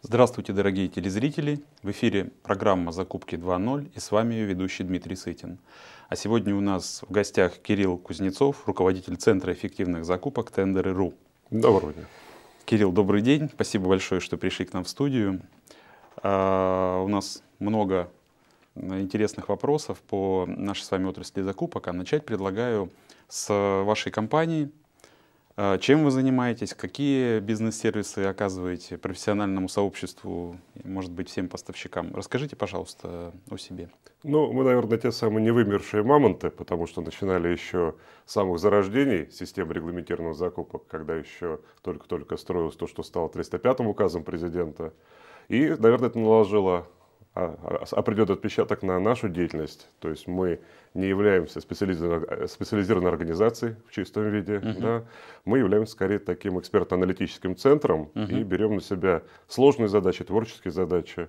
Здравствуйте, дорогие телезрители! В эфире программа «Закупки 2.0» и с вами ее ведущий Дмитрий Сытин. А сегодня у нас в гостях Кирилл Кузнецов, руководитель Центра эффективных закупок «Тендеры.ру». Доброго дня. Кирилл, добрый день. Спасибо большое, что пришли к нам в студию. А, у нас много интересных вопросов по нашей с вами отрасли закупок, а начать предлагаю с вашей компании. Э, чем вы занимаетесь, какие бизнес-сервисы оказываете профессиональному сообществу, может быть, всем поставщикам? Расскажите, пожалуйста, о себе. Ну, мы, наверное, те самые невымершие мамонты, потому что начинали еще с самых зарождений систем регламентированных закупок, когда еще только-только строилось то, что стало 305-м указом президента. И, наверное, это наложило а, а придет отпечаток на нашу деятельность. То есть мы не являемся специализированной, э, специализированной организацией в чистом виде. Uh -huh. Да? Мы являемся скорее таким экспертно-аналитическим центром Uh -huh. и берем на себя сложные задачи, творческие задачи.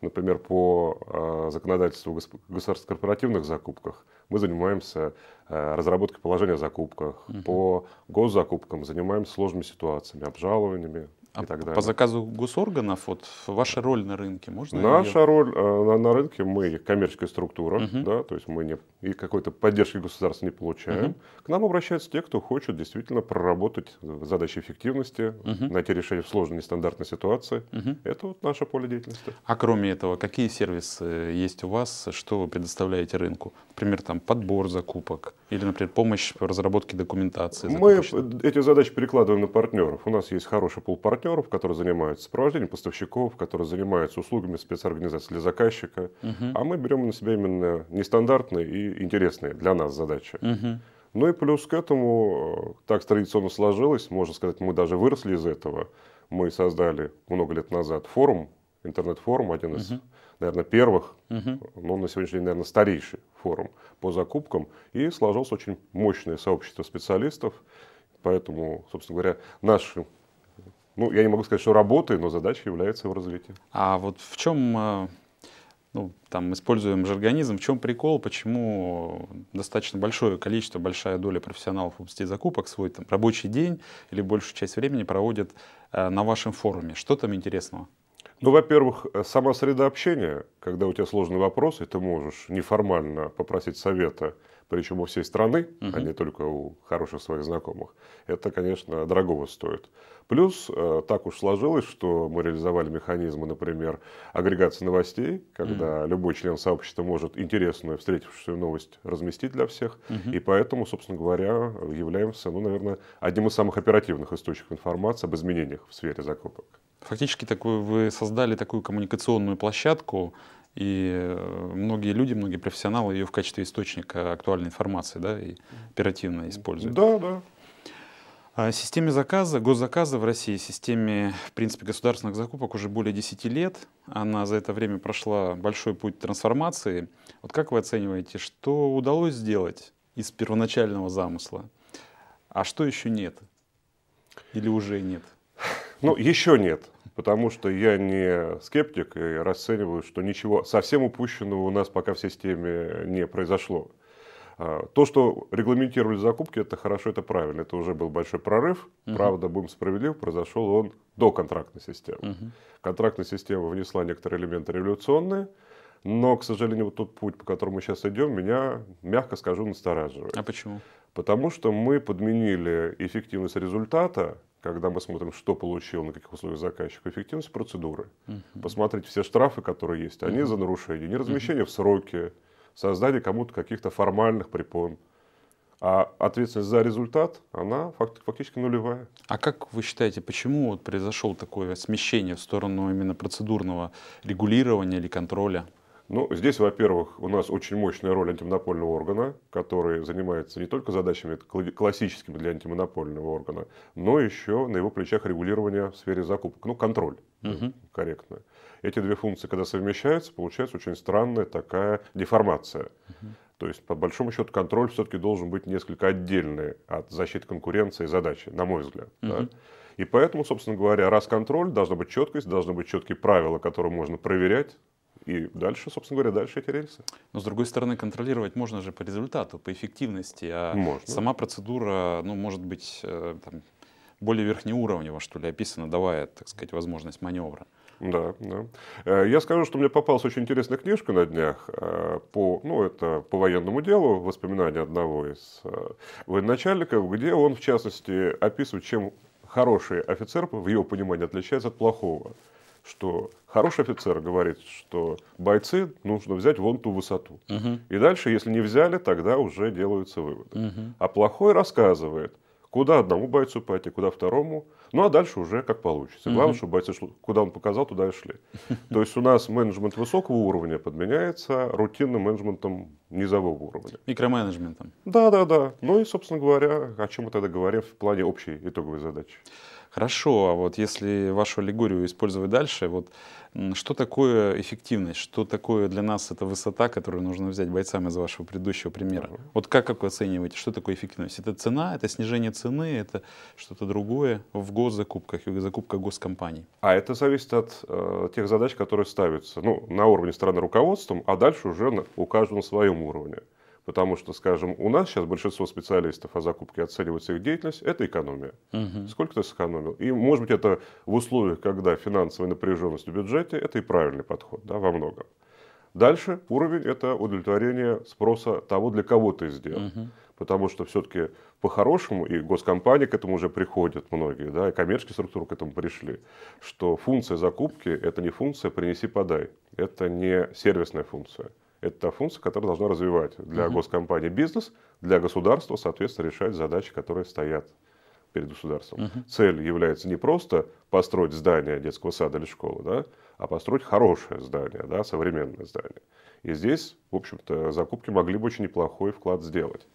Например, по э, законодательству государственных корпоративных закупках мы занимаемся э, разработкой положения закупках. Uh -huh. По госзакупкам занимаемся сложными ситуациями, обжалованиями. А и так далее. По заказу госорганов, вот ваша роль на рынке, можно? Наша ее... роль э, на, на рынке мы коммерческая структура, угу. да, то есть мы не и какой-то поддержки государства не получаем. Угу. К нам обращаются те, кто хочет действительно проработать задачи эффективности, угу. найти решение в сложной нестандартной ситуации. Угу. Это вот наше поле деятельности. А кроме этого, какие сервисы э, есть у вас, что вы предоставляете рынку? Например, там подбор закупок или, например, помощь в разработке документации. Закупочной? Мы эти задачи перекладываем на партнеров. У нас есть хороший пул партнеров партнеров, которые занимаются сопровождением поставщиков, которые занимаются услугами спецорганизации для заказчика. Угу. А мы берем на себя именно нестандартные и интересные для нас задачи. Угу. Ну и плюс к этому, э, так традиционно сложилось, можно сказать, мы даже выросли из этого. Мы создали много лет назад форум, интернет-форум, один из, угу. наверное, первых, угу. но на сегодняшний день, наверное, старейший форум по закупкам. И сложилось очень мощное сообщество специалистов. Поэтому, собственно говоря, наши ну, я не могу сказать, что работы, но задача является его развитие. А вот в чем, э, ну, там, используем жаргонизм, в чем прикол, почему достаточно большое количество, большая доля профессионалов в области закупок свой там, рабочий день или большую часть времени проводят э, на вашем форуме? Что там интересного? Ну, во-первых, э, сама среда общения, когда у тебя сложные вопросы, ты можешь неформально попросить совета – причем у всей страны, угу. а не только у хороших своих знакомых, это, конечно, дорогого стоит. Плюс э, так уж сложилось, что мы реализовали механизмы, например, агрегации новостей, когда угу. любой член сообщества может интересную встретившуюся новость разместить для всех, угу. и поэтому, собственно говоря, являемся, ну, наверное, одним из самых оперативных источников информации об изменениях в сфере закупок. Фактически такую, вы создали такую коммуникационную площадку, и э, многие люди, многие профессионалы ее в качестве источника актуальной информации да, и оперативно используют. Да, да. А, системе заказа, госзаказа в России, системе, в принципе, государственных закупок уже более 10 лет. Она за это время прошла большой путь трансформации. Вот как вы оцениваете, что удалось сделать из первоначального замысла, а что еще нет? Или уже нет? Ну, еще нет потому что я не скептик и расцениваю, что ничего совсем упущенного у нас пока в системе не произошло. А, то, что регламентировали закупки, это хорошо, это правильно. Это уже был большой прорыв. Угу. Правда, будем справедливы, произошел он до контрактной системы. Угу. Контрактная система внесла некоторые элементы революционные, но, к сожалению, вот тот путь, по которому мы сейчас идем, меня, мягко скажу, настораживает. А почему? Потому что мы подменили эффективность результата, когда мы смотрим, что получил, на каких условиях заказчик, эффективность процедуры. Угу. Посмотрите все штрафы, которые есть, они угу. за нарушение, неразмещение угу. в сроке, создание кому-то каких-то формальных препон. А ответственность за результат, она фактически нулевая. А как вы считаете, почему вот произошло такое смещение в сторону именно процедурного регулирования или контроля? Ну, здесь, во-первых, у нас очень мощная роль антимонопольного органа, который занимается не только задачами классическими для антимонопольного органа, но еще на его плечах регулирование в сфере закупок, ну, контроль, угу. корректно. Эти две функции, когда совмещаются, получается очень странная такая деформация. Угу. То есть, по большому счету, контроль все-таки должен быть несколько отдельный от защиты конкуренции задачи, на мой взгляд. Угу. Да? И поэтому, собственно говоря, раз контроль, должна быть четкость, должны быть четкие правила, которые можно проверять, и дальше, собственно говоря, дальше эти рельсы. Но, с другой стороны, контролировать можно же по результату, по эффективности. А можно. сама процедура, ну, может быть, э, там, более верхнеуровнево, что ли, описана, давая, так сказать, возможность маневра. Да, да. Э, я скажу, что мне попалась очень интересная книжка на днях э, по, ну, это по военному делу, воспоминания одного из военачальников, где он, в частности, описывает, чем хороший офицер, в его понимании, отличается от плохого что хороший офицер говорит, что бойцы нужно взять вон ту высоту. Угу. И дальше, если не взяли, тогда уже делаются выводы. Угу. А плохой рассказывает, куда одному бойцу пойти, куда второму. Ну а дальше уже как получится. Главное, угу. чтобы бойцы, куда он показал, туда и шли. То есть у нас менеджмент высокого уровня подменяется рутинным менеджментом низового уровня. Микроменеджментом. Да, да, да. Ну и, собственно говоря, о чем мы тогда говорим в плане общей итоговой задачи. Хорошо, а вот если вашу аллегорию использовать дальше, вот что такое эффективность, что такое для нас эта высота, которую нужно взять бойцам из вашего предыдущего примера? Uh-huh. Вот как, как вы оцениваете, что такое эффективность? Это цена, это снижение цены, это что-то другое в госзакупках или закупка госкомпаний? А это зависит от э, тех задач, которые ставятся ну, на уровне страны руководством, а дальше уже на, у каждого на своем уровне. Потому что, скажем, у нас сейчас большинство специалистов о закупке оценивается их деятельность, это экономия. Угу. Сколько ты сэкономил? И, может быть, это в условиях, когда финансовая напряженность в бюджете, это и правильный подход да, во многом. Дальше уровень – это удовлетворение спроса того, для кого ты сделал. Угу. Потому что все-таки по-хорошему, и госкомпании к этому уже приходят многие, да, и коммерческие структуры к этому пришли, что функция закупки – это не функция «принеси-подай», это не сервисная функция – это функция, которая должна развивать для угу. госкомпании бизнес, для государства, соответственно, решать задачи, которые стоят перед государством. Угу. Цель является не просто построить здание детского сада или школы, да, а построить хорошее здание, да, современное здание. И здесь, в общем-то, закупки могли бы очень неплохой вклад сделать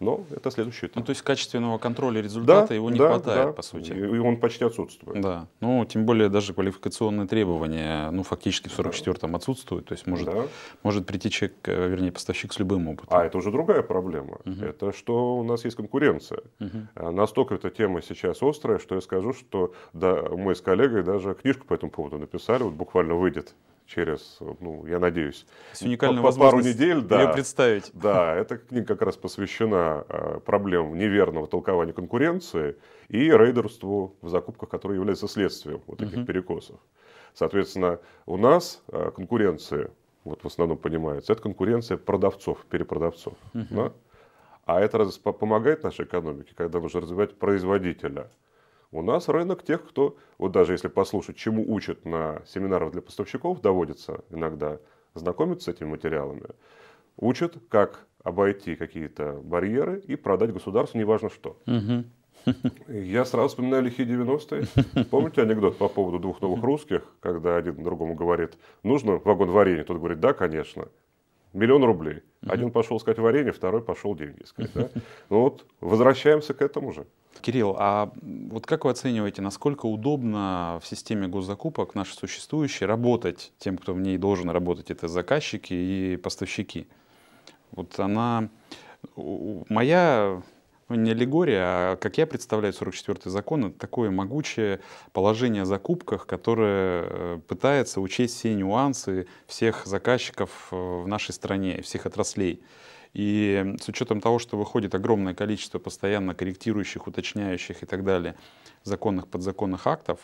но это следующий этап. Ну, то есть качественного контроля результата да, его не да, хватает, да. по сути. И он почти отсутствует. Да. Ну, тем более даже квалификационные требования, ну, фактически в 44-м отсутствуют. То есть может, да. может прийти человек, э, вернее, поставщик с любым опытом. А это уже другая проблема. Угу. Это что у нас есть конкуренция. Угу. Настолько эта тема сейчас острая, что я скажу, что да, мы с коллегой даже книжку по этому поводу написали, вот буквально выйдет через, ну, я надеюсь, уникальная по, по пару недель. Да, ее представить. Да, эта книга как раз посвящена э, проблемам неверного толкования конкуренции и рейдерству в закупках, которые являются следствием вот этих угу. перекосов. Соответственно, у нас э, конкуренция, вот в основном понимается, это конкуренция продавцов, перепродавцов. Угу. Да? А это раз, помогает нашей экономике, когда нужно развивать производителя – у нас рынок тех, кто, вот даже если послушать, чему учат на семинарах для поставщиков, доводится иногда знакомиться с этими материалами, учат, как обойти какие-то барьеры и продать государству неважно что. Я сразу вспоминаю лихие 90-е. Помните анекдот по поводу двух новых русских, когда один другому говорит, нужно вагон варенья? Тот говорит, да, конечно миллион рублей. Один пошел искать варенье, второй пошел деньги искать. Да? Ну вот, возвращаемся к этому же. Кирилл, а вот как вы оцениваете, насколько удобно в системе госзакупок нашей существующей работать тем, кто в ней должен работать, это заказчики и поставщики? Вот она... Моя не аллегория, а как я представляю 44-й закон, это такое могучее положение о закупках, которое э, пытается учесть все нюансы всех заказчиков э, в нашей стране, всех отраслей. И с учетом того, что выходит огромное количество постоянно корректирующих, уточняющих и так далее законных, подзаконных актов,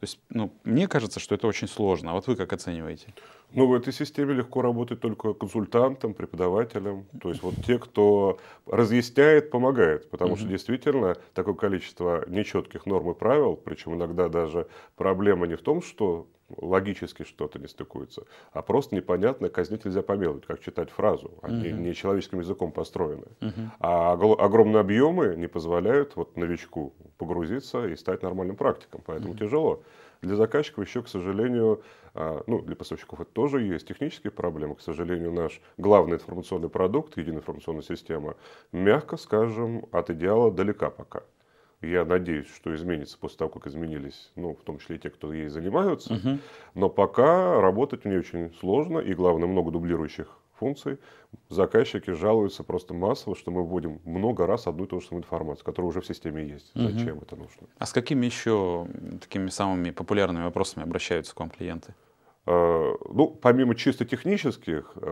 то есть, ну, мне кажется, что это очень сложно. А вот вы как оцениваете? Ну, в этой системе легко работать только консультантом, преподавателем, то есть вот те, кто разъясняет, помогает, потому угу. что действительно такое количество нечетких норм и правил, причем иногда даже проблема не в том, что логически что-то не стыкуется, а просто непонятно, казнить нельзя помиловать, как читать фразу, они угу. не человеческим языком построены. Угу. А огромные объемы не позволяют вот новичку погрузиться и стать нормальным практиком, поэтому угу. тяжело. Для заказчиков еще, к сожалению, а, ну, для поставщиков это тоже есть технические проблемы. К сожалению, наш главный информационный продукт, единая информационная система, мягко скажем, от идеала далека пока. Я надеюсь, что изменится после того, как изменились, ну, в том числе и те, кто ей занимаются. Угу. Но пока работать мне очень сложно, и главное, много дублирующих функций, заказчики жалуются просто массово, что мы вводим много раз одну и ту же самую информацию, которая уже в системе есть. Угу. Зачем это нужно? А с какими еще такими самыми популярными вопросами обращаются к вам клиенты? Э, ну, помимо чисто технических, э,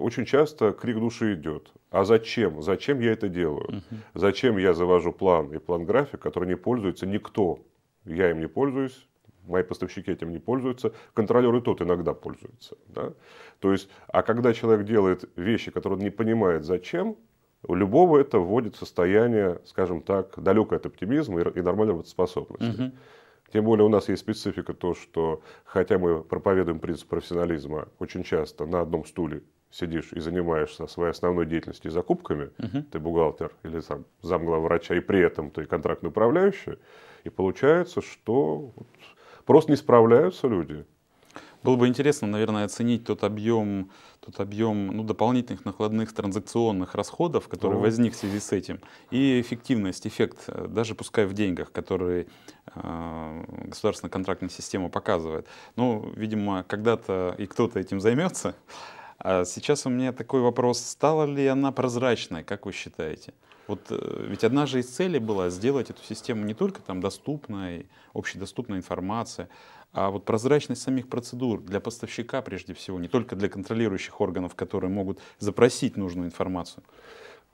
очень часто крик души идет. А зачем? Зачем я это делаю? Угу. Зачем я завожу план и план график, который не пользуется никто? Я им не пользуюсь, мои поставщики этим не пользуются, контролеры тот иногда пользуются. Да? То есть, а когда человек делает вещи, которые он не понимает зачем, у любого это вводит в состояние, скажем так, далекое от оптимизма и, и нормальной работоспособности. Угу. Тем более у нас есть специфика то, что хотя мы проповедуем принцип профессионализма, очень часто на одном стуле сидишь и занимаешься своей основной деятельностью закупками, угу. ты бухгалтер или сам врача, и при этом ты контрактный управляющий, и получается, что вот Просто не справляются люди. Было бы интересно, наверное, оценить тот объем, тот объем ну, дополнительных накладных транзакционных расходов, которые О. возник в связи с этим, и эффективность, эффект, э, даже пускай в деньгах, которые э, государственная контрактная система показывает. Ну, видимо, когда-то и кто-то этим займется. А сейчас у меня такой вопрос, стала ли она прозрачной, как вы считаете? Вот э, ведь одна же из целей была сделать эту систему не только там доступной, общедоступной информации, а вот прозрачность самих процедур для поставщика прежде всего, не только для контролирующих органов, которые могут запросить нужную информацию.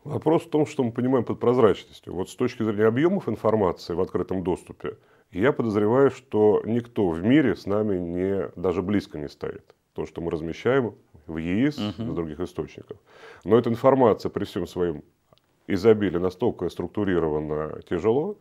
Вопрос в том, что мы понимаем под прозрачностью. Вот с точки зрения объемов информации в открытом доступе, я подозреваю, что никто в мире с нами не, даже близко не стоит. То, что мы размещаем в ЕИС, угу. в других источниках. Но эта информация при всем своем изобилие настолько структурировано тяжело,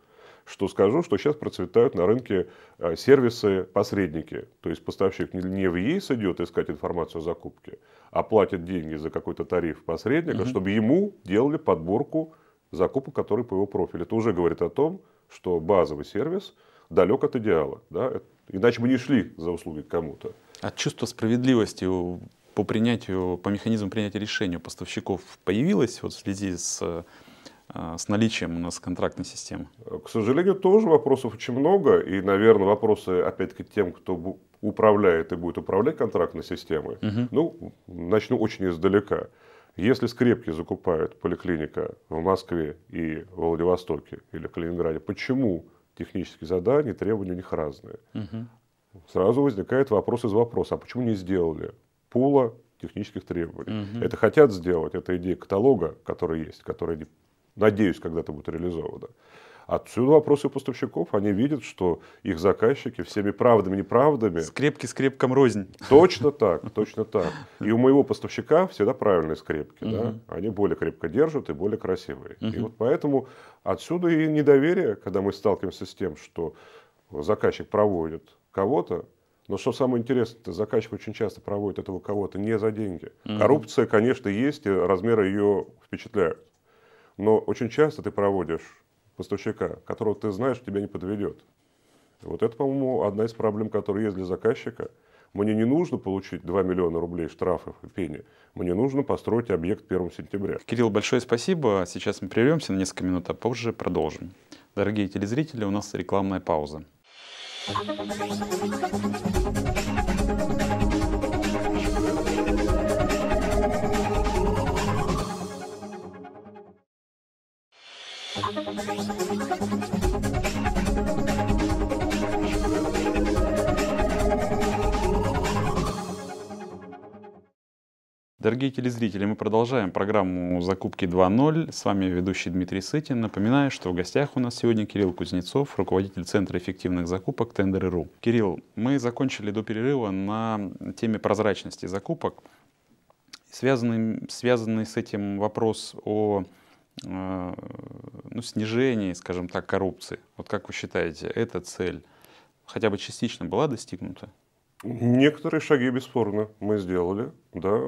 что скажу, что сейчас процветают на рынке а, сервисы-посредники. То есть поставщик не в ЕИС идет искать информацию о закупке, а платит деньги за какой-то тариф посредника, Mm -hmm. чтобы ему делали подборку закупок, которые по его профилю. Это уже говорит о том, что базовый сервис далек от идеала. Да? Э, иначе бы не шли за услуги кому-то. От чувства справедливости по принятию, по механизму принятия решения у поставщиков появилась вот в связи с э, с наличием у нас контрактной системы? К сожалению, тоже вопросов очень много. И, наверное, вопросы, опять-таки, тем, кто управляет и будет управлять контрактной системой. Угу. Ну, начну очень издалека. Если скрепки закупает поликлиника в Москве и в Владивостоке или в Калининграде, почему технические задания и требования у них разные? Угу. Сразу возникает вопрос из вопроса, а почему не сделали? пула технических требований. Угу. Это хотят сделать, это идея каталога, который есть, который, надеюсь, когда-то будет реализована. Отсюда вопросы поставщиков. Они видят, что их заказчики всеми правдами и неправдами... Скрепки скрепкам рознь. Точно так, точно так. И у моего поставщика всегда правильные скрепки. Угу. Да? Они более крепко держат и более красивые. Угу. И вот поэтому отсюда и недоверие, когда мы сталкиваемся с тем, что заказчик проводит кого-то, но что самое интересное, заказчик очень часто проводит этого кого-то не за деньги. Угу. Коррупция, конечно, есть, и размеры ее впечатляют. Но очень часто ты проводишь поставщика, которого ты знаешь, тебя не подведет. Вот это, по-моему, одна из проблем, которые есть для заказчика. Мне не нужно получить 2 миллиона рублей штрафов и пени. Мне нужно построить объект 1 сентября. Кирилл, большое спасибо. Сейчас мы прервемся на несколько минут, а позже продолжим. Дорогие телезрители, у нас рекламная пауза. よし Дорогие телезрители, мы продолжаем программу «Закупки 2.0». С вами ведущий Дмитрий Сытин. Напоминаю, что в гостях у нас сегодня Кирилл Кузнецов, руководитель Центра эффективных закупок «Тендеры.ру». Кирилл, мы закончили до перерыва на теме прозрачности закупок. Связанный, связанный с этим вопрос о э, ну, снижении, скажем так, коррупции. Вот как вы считаете, эта цель хотя бы частично была достигнута? Некоторые шаги, бесспорно, мы сделали. Да,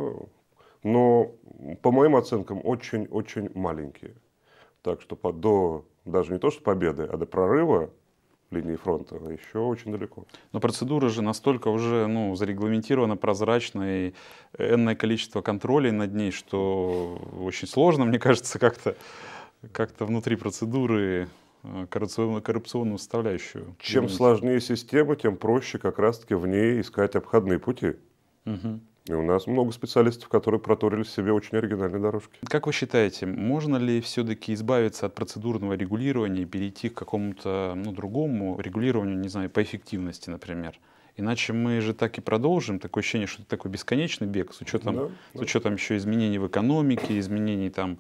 но по моим оценкам очень-очень маленькие. Так что по, до даже не то что победы, а до прорыва линии фронта еще очень далеко. Но процедура же настолько уже ну, зарегламентирована, прозрачна, и энное количество контролей над ней, что очень сложно, мне кажется, как-то как, -то, внутри процедуры э, коррупционную, коррупционную составляющую. Чем сложнее система, тем проще как раз-таки в ней искать обходные пути. Угу. И у нас много специалистов, которые проторили себе очень оригинальные дорожки. Как вы считаете, можно ли все-таки избавиться от процедурного регулирования и перейти к какому-то ну, другому регулированию, не знаю, по эффективности, например? Иначе мы же так и продолжим. Такое ощущение, что это такой бесконечный бег с учетом, да, да. С учетом еще изменений в экономике, изменений там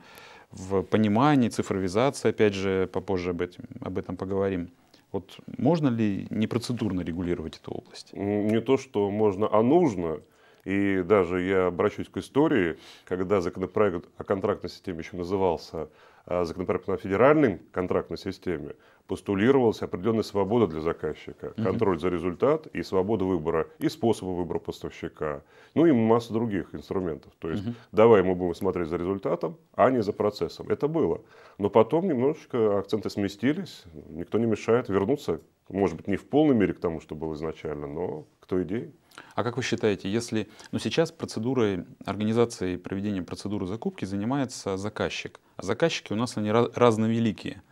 в понимании, цифровизации, опять же, попозже об этом, об этом поговорим. Вот можно ли непроцедурно регулировать эту область? Не то, что можно, а нужно. И даже я обращусь к истории, когда законопроект о контрактной системе еще назывался а законопроект о федеральной контрактной системе, постулировалась определенная свобода для заказчика, контроль за результат и свобода выбора, и способа выбора поставщика, ну и масса других инструментов. То есть давай мы будем смотреть за результатом, а не за процессом. Это было. Но потом немножечко акценты сместились, никто не мешает вернуться, может быть, не в полной мере к тому, что было изначально, но к той идее. А как вы считаете, если ну, сейчас процедурой организации проведения процедуры закупки занимается заказчик, а заказчики у нас они раз, разновеликие.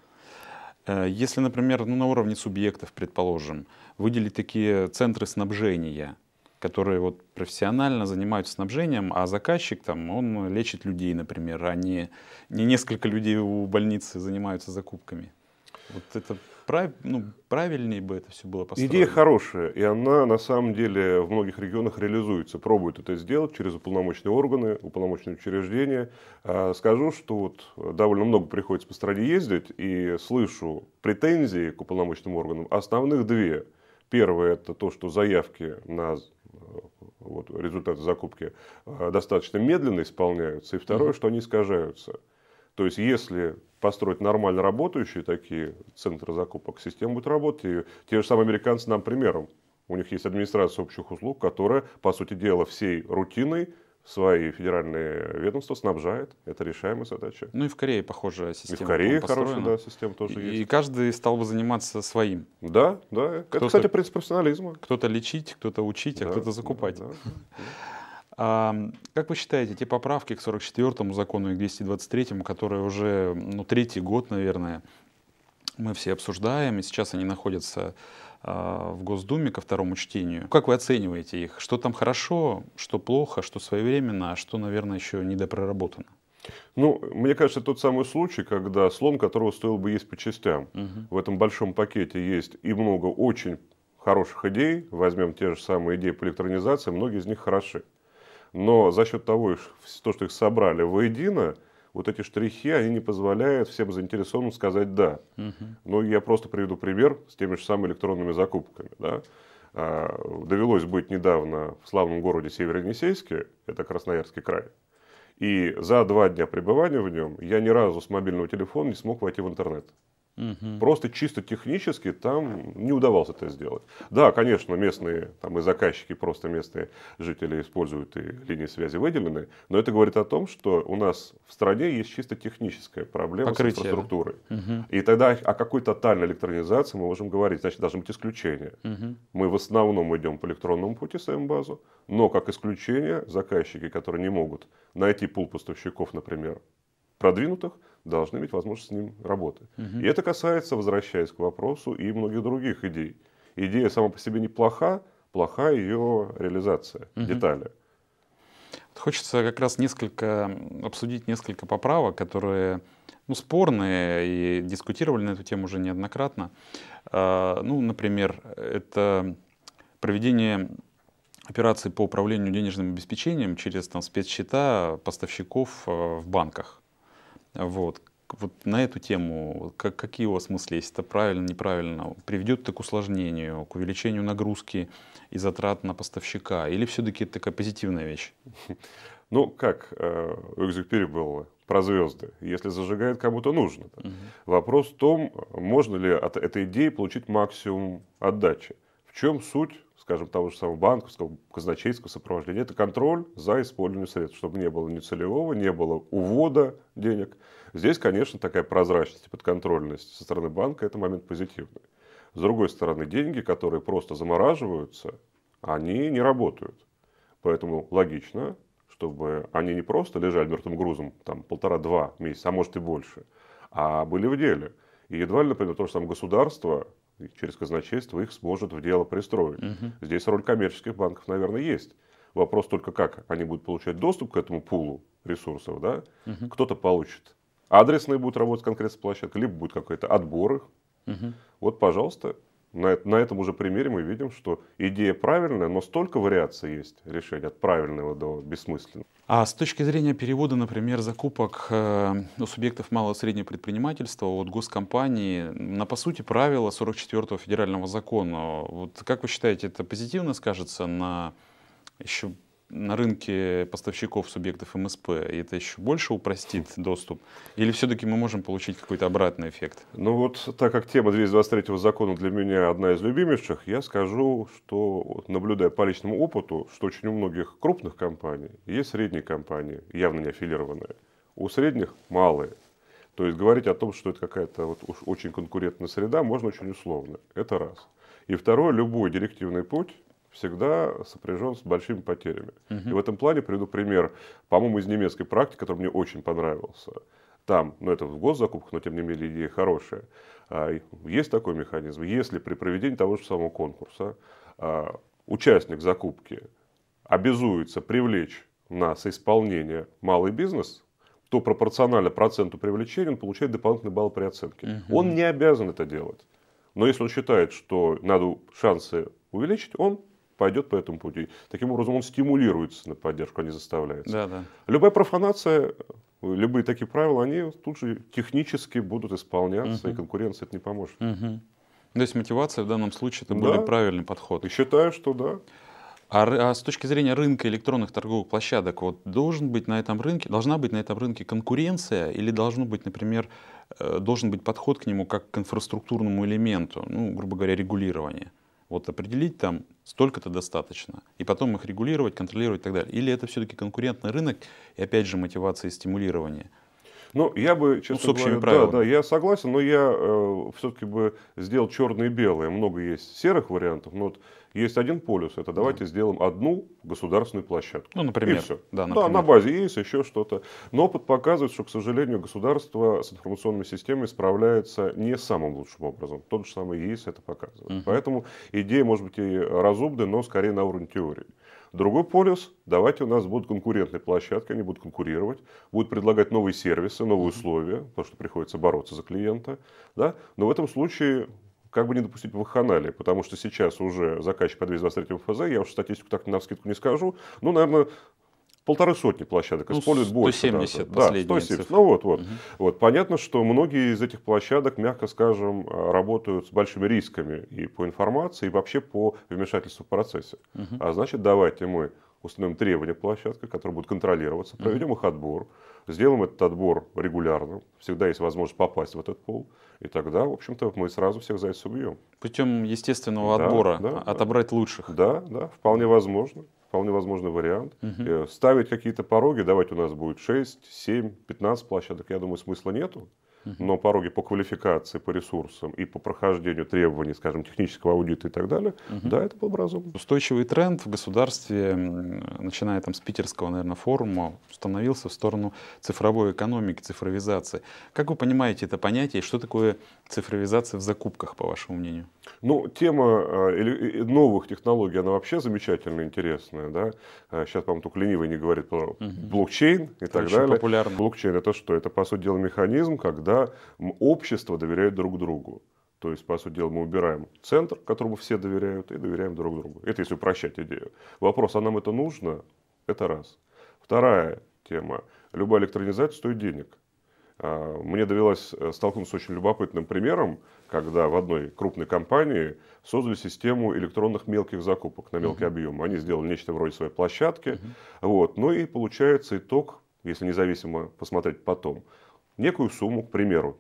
Э, если, например, ну, на уровне субъектов, предположим, выделить такие центры снабжения, которые вот профессионально занимаются снабжением, а заказчик там, он лечит людей, например, а не, не несколько людей у больницы занимаются закупками. Вот это прав, ну, правильнее бы это все было построено. Идея хорошая, и она на самом деле в многих регионах реализуется. Пробуют это сделать через уполномоченные органы, уполномоченные учреждения. А, скажу, что вот э, довольно много приходится по стране ездить, и слышу претензии к уполномоченным органам. Основных две. Первое – это то, что заявки на э, вот, результаты закупки э, достаточно медленно исполняются. И второе, угу. что они искажаются. То есть, если построить нормально работающие такие центры закупок, система будет работать. И те же самые американцы нам примером. У них есть администрация общих услуг, которая, по сути дела, всей рутиной свои федеральные ведомства снабжает. Это решаемая задача. Ну и в Корее похожая система. И в Корее хорошая да, система тоже и, есть. И каждый стал бы заниматься своим. Да, да. Кто-то, это, кстати, принцип профессионализма. Кто-то лечить, кто-то учить, а да, кто-то закупать. Да, да. Как вы считаете, те поправки к 44-му закону и к 223-му, которые уже ну, третий год, наверное, мы все обсуждаем, и сейчас они находятся а, в Госдуме ко второму чтению. Как вы оцениваете их? Что там хорошо, что плохо, что своевременно, а что, наверное, еще недопроработано? Ну, мне кажется, тот самый случай, когда слон, которого стоило бы есть по частям. Угу. В этом большом пакете есть и много очень хороших идей. Возьмем те же самые идеи по электронизации, многие из них хороши. Но за счет того, то, что их собрали воедино, вот эти штрихи, они не позволяют всем заинтересованным сказать «да». Угу. Ну, я просто приведу пример с теми же самыми электронными закупками. Да? А, довелось быть недавно в славном городе северо Североднесейске, это Красноярский край. И за два дня пребывания в нем я ни разу с мобильного телефона не смог войти в интернет. Угу. Просто чисто технически там не удавалось это сделать. Да, конечно, местные там и заказчики, просто местные жители используют и линии связи выделенные, но это говорит о том, что у нас в стране есть чисто техническая проблема Покрытие, с инфраструктурой. Угу. И тогда о какой тотальной электронизации мы можем говорить, значит, должны быть исключения. Угу. Мы в основном идем по электронному пути своим базу, но как исключение заказчики, которые не могут найти пул поставщиков, например, продвинутых, должны иметь возможность с ним работать. Угу. И это касается, возвращаясь к вопросу, и многих других идей. Идея сама по себе неплоха, плоха ее реализация, угу. детали. Хочется как раз несколько, обсудить несколько поправок, которые ну, спорные и дискутировали на эту тему уже неоднократно. А, ну, например, это проведение операций по управлению денежным обеспечением через там, спецсчета поставщиков э, в банках. Вот. Вот на эту тему, как, какие у вас мысли есть, это правильно, неправильно, приведет это к усложнению, к увеличению нагрузки и затрат на поставщика, или все-таки это такая позитивная вещь? Ну, как у э, Экзюпери было про звезды, если зажигает, кому-то нужно. Угу. Вопрос в том, можно ли от этой идеи получить максимум отдачи. В чем суть, скажем, того же самого банковского, казначейского сопровождения? Это контроль за использованием средств, чтобы не было нецелевого, не было увода денег. Здесь, конечно, такая прозрачность и подконтрольность со стороны банка – это момент позитивный. С другой стороны, деньги, которые просто замораживаются, они не работают. Поэтому логично, чтобы они не просто лежали мертвым грузом там полтора-два месяца, а может и больше, а были в деле. И едва ли, например, то же самое государство через казначейство их сможет в дело пристроить. Угу. Здесь роль коммерческих банков, наверное, есть. Вопрос только как они будут получать доступ к этому пулу ресурсов, да? Угу. Кто-то получит адресные будут работать конкретно с площадкой, либо будет какой-то отбор их. Угу. Вот, пожалуйста, на, на этом уже примере мы видим, что идея правильная, но столько вариаций есть решения от правильного до бессмысленного. А с точки зрения перевода, например, закупок э, у ну, субъектов малого и среднего предпринимательства от госкомпании на, по сути, правила 44-го федерального закона, вот как вы считаете, это позитивно скажется на еще на рынке поставщиков субъектов МСП, и это еще больше упростит доступ? Или все-таки мы можем получить какой-то обратный эффект? Ну вот, так как тема 223 закона для меня одна из любимейших, я скажу, что наблюдая по личному опыту, что очень у многих крупных компаний есть средние компании, явно не аффилированные, у средних малые. То есть говорить о том, что это какая-то вот очень конкурентная среда, можно очень условно. Это раз. И второе, любой директивный путь всегда сопряжен с большими потерями. Угу. И в этом плане приведу пример, по-моему, из немецкой практики, который мне очень понравился. Там, ну это в госзакупках, но тем не менее идея хорошая. А, есть такой механизм, если при проведении того же самого конкурса а, участник закупки обязуется привлечь на соисполнение малый бизнес, то пропорционально проценту привлечения он получает дополнительный балл при оценке. Угу. Он не обязан это делать. Но если он считает, что надо шансы увеличить, он пойдет по этому пути. Таким образом, он стимулируется на поддержку, а не заставляется. Да, да. Любая профанация, любые такие правила, они тут же технически будут исполняться, угу. и конкуренция это не поможет. Угу. То есть мотивация в данном случае это да. более правильный подход. И считаю, что да. А, а с точки зрения рынка электронных торговых площадок, вот должен быть на этом рынке, должна быть на этом рынке конкуренция или должно быть, например, э, должен быть подход к нему как к инфраструктурному элементу, ну, грубо говоря, регулирование? вот определить там столько-то достаточно, и потом их регулировать, контролировать и так далее. Или это все-таки конкурентный рынок, и опять же мотивация и стимулирование – ну, я бы, честно ну, с общими говоря, правилами. да, да, я согласен, но я э, все-таки бы сделал черное и белое. Много есть серых вариантов, но вот есть один полюс, это давайте да. сделаем одну государственную площадку. Ну, например. И все. Да, например. да, на базе есть еще что-то. Но опыт показывает, что, к сожалению, государство с информационными системами справляется не самым лучшим образом. Тот же самый есть это показывает. Угу. Поэтому идея, может быть, и разумная, но скорее на уровне теории. Другой полюс, давайте у нас будут конкурентные площадки, они будут конкурировать, будут предлагать новые сервисы, новые условия, потому что приходится бороться за клиента. Да? Но в этом случае как бы не допустить вакханалии, потому что сейчас уже заказчик по 223 ФЗ, я уж статистику так на вскидку не скажу, но ну, наверное, полторы сотни площадок, ну, используют 170 больше. 170 да, последние да, Ну вот, вот. Угу. вот. Понятно, что многие из этих площадок, мягко скажем, э, работают с большими рисками и по информации, и вообще по вмешательству в процессе. Угу. А значит, давайте мы установим требования к площадке, которые будут контролироваться, проведем их отбор, сделаем этот отбор регулярно, всегда есть возможность попасть в этот пол, и тогда, в общем-то, мы сразу всех зайцев убьем. Путем естественного да, отбора, да, а, отобрать да. лучших. Да, да, вполне возможно, вполне возможный вариант. Угу. Ставить какие-то пороги, давайте у нас будет 6, 7, 15 площадок, я думаю, смысла нету но пороги по квалификации, по ресурсам и по прохождению требований, скажем, технического аудита и так далее, угу. да, это был бы разумно. Устойчивый тренд в государстве, начиная там с питерского, наверное, форума, становился в сторону цифровой экономики, цифровизации. Как вы понимаете это понятие, что такое цифровизация в закупках, по вашему мнению? Ну, тема а, новых технологий, она вообще замечательно интересная, да. Сейчас, а, по-моему, только ленивый не говорит про угу. блокчейн и это так далее. Популярно. Блокчейн это что? Это, по сути дела, механизм, когда когда общество доверяет друг другу. То есть, по сути дела, мы убираем центр, которому все доверяют, и доверяем друг другу. Это если упрощать идею. Вопрос, а нам это нужно? Это раз. Вторая тема. Любая электронизация стоит денег. А, мне довелось э, столкнуться с очень любопытным примером, когда в одной крупной компании создали систему электронных мелких закупок на мелкий uh-huh. объем. Они сделали нечто вроде своей площадки. Uh-huh. Вот. Ну и получается итог, если независимо посмотреть потом, некую сумму, к примеру,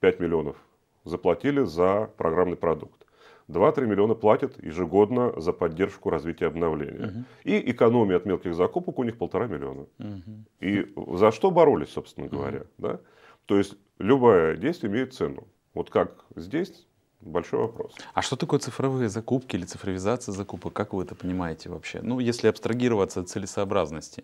5 миллионов, заплатили за программный продукт. 2-3 миллиона платят ежегодно за поддержку развития обновления. Угу. И экономия от мелких закупок у них полтора миллиона. Угу. И за что боролись, собственно говоря. Угу. Да? То есть любое действие имеет цену. Вот как здесь, большой вопрос. А что такое цифровые закупки или цифровизация закупок? Как вы это понимаете вообще? Ну, если абстрагироваться от целесообразности.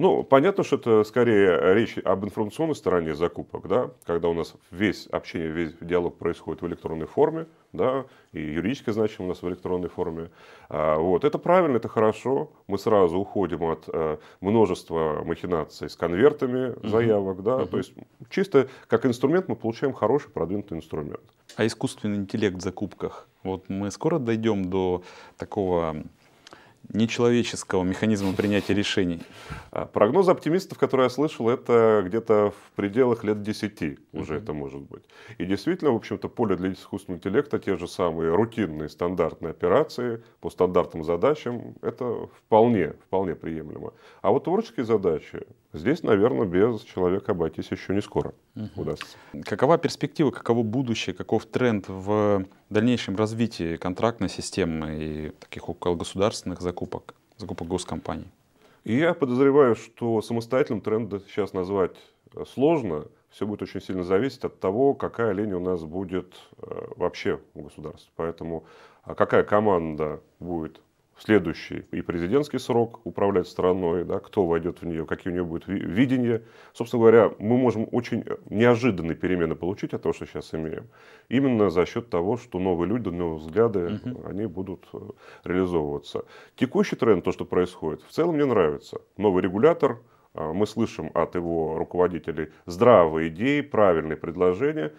Ну, понятно, что это скорее речь об информационной стороне закупок, да, когда у нас весь общение, весь диалог происходит в электронной форме, да, и юридическое, значимо у нас в электронной форме. А, вот, это правильно, это хорошо. Мы сразу уходим от а, множества махинаций с конвертами угу. заявок, да, угу. то есть чисто как инструмент мы получаем хороший продвинутый инструмент. А искусственный интеллект в закупках? Вот мы скоро дойдем до такого нечеловеческого механизма принятия решений? А Прогноз оптимистов, которые я слышал, это где-то в пределах лет 10 уже mm-hmm. это может быть. И действительно, в общем-то, поле для искусственного интеллекта, те же самые рутинные стандартные операции по стандартным задачам, это вполне, вполне приемлемо. А вот творческие задачи, Здесь, наверное, без человека обойтись еще не скоро угу. удастся. Какова перспектива, каково будущее, каков тренд в дальнейшем развитии контрактной системы и таких около государственных закупок, закупок госкомпаний? я подозреваю, что самостоятельным тренд сейчас назвать э, сложно. Все будет очень сильно зависеть от того, какая линия у нас будет э, вообще у государства. Поэтому а какая команда будет следующий и президентский срок управлять страной, да, кто войдет в нее, какие у нее будут видения. Собственно говоря, мы можем очень неожиданные перемены получить от того, что сейчас имеем, именно за счет того, что новые люди, новые взгляды, угу. они будут э, реализовываться. Текущий тренд, то, что происходит, в целом мне нравится. Новый регулятор, а, мы слышим от его руководителей здравые идеи, правильные предложения,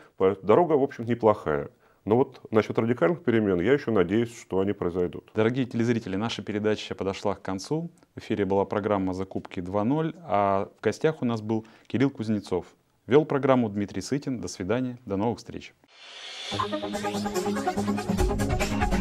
дорога, в общем, неплохая. Но вот насчет радикальных перемен я еще надеюсь, что они произойдут. Дорогие телезрители, наша передача подошла к концу. В эфире была программа «Закупки 2.0», а в гостях у нас был Кирилл Кузнецов. Вел программу Дмитрий Сытин. До свидания, до новых встреч. Thank you.